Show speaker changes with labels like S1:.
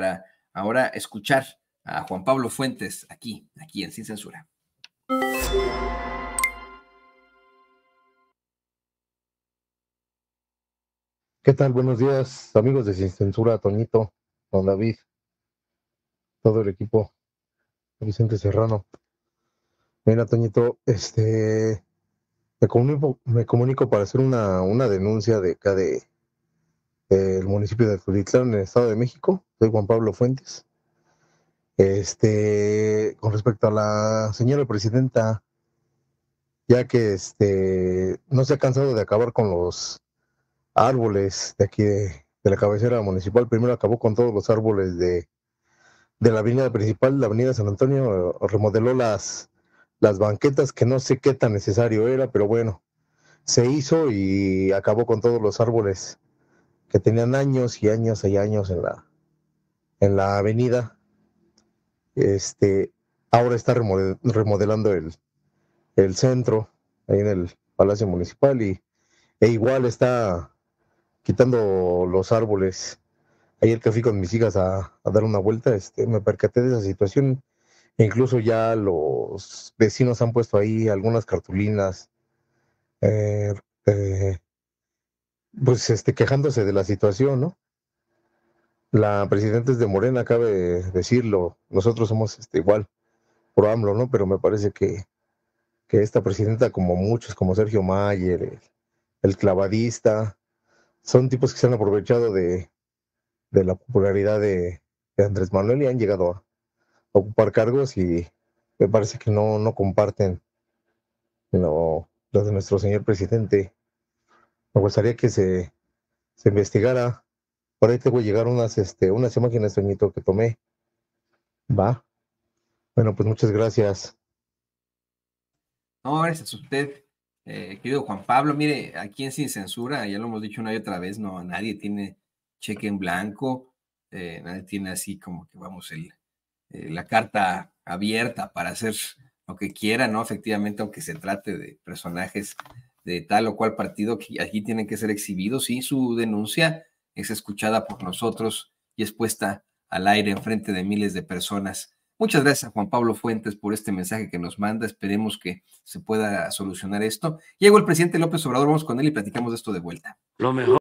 S1: para ahora escuchar a Juan Pablo Fuentes aquí, aquí en Sin Censura.
S2: ¿Qué tal? Buenos días, amigos de Sin Censura, Toñito, Don David, todo el equipo, Vicente Serrano. Mira, Toñito, este, me comunico, me comunico para hacer una, una denuncia de acá del municipio de Tultitlán, en el Estado de México. Soy Juan Pablo Fuentes. Este, con respecto a la señora presidenta, ya que este, no se ha cansado de acabar con los árboles de aquí de, la cabecera municipal, primero acabó con todos los árboles de, de la avenida principal, la avenida San Antonio, remodeló las, las banquetas, que no sé qué tan necesario era, pero bueno, se hizo y acabó con todos los árboles que tenían años y años y años en la, en la avenida. Este, ahora está remodelando el, centro, ahí en el Palacio Municipal, y, e igual está quitando los árboles. Ayer que fui con mis hijas a, dar una vuelta, este, me percaté de esa situación. incluso ya los vecinos han puesto ahí algunas cartulinas eh, eh pues este, quejándose de la situación, ¿no? La presidenta es de Morena, cabe decirlo, nosotros somos este, igual pro AMLO, ¿no? Pero me parece que, esta presidenta, como muchos, como Sergio Mayer, el, clavadista, son tipos que se han aprovechado de, de la popularidad de, Andrés Manuel y han llegado a ocupar cargos y me parece que no, no comparten lo, lo de nuestro señor presidente me gustaría que se, investigara. Por ahí te voy a llegar unas, este, unas imágenes, Toñito, que tomé. Va. Bueno, pues muchas gracias.
S1: No, gracias a usted, eh, querido Juan Pablo. Mire, aquí en Sin Censura, ya lo hemos dicho una y otra vez, no, nadie tiene cheque en blanco, eh, nadie tiene así como que, vamos, el, eh, la carta abierta para hacer lo que quiera, ¿no? Efectivamente, aunque se trate de personajes de tal o cual partido que aquí tienen que ser exhibidos y su denuncia es escuchada por nosotros y es puesta al aire en frente de miles de personas. Muchas gracias a Juan Pablo Fuentes por este mensaje que nos manda. Esperemos que se pueda solucionar esto. Llegó el presidente López Obrador, vamos con él y platicamos de esto de vuelta.
S2: Lo mejor.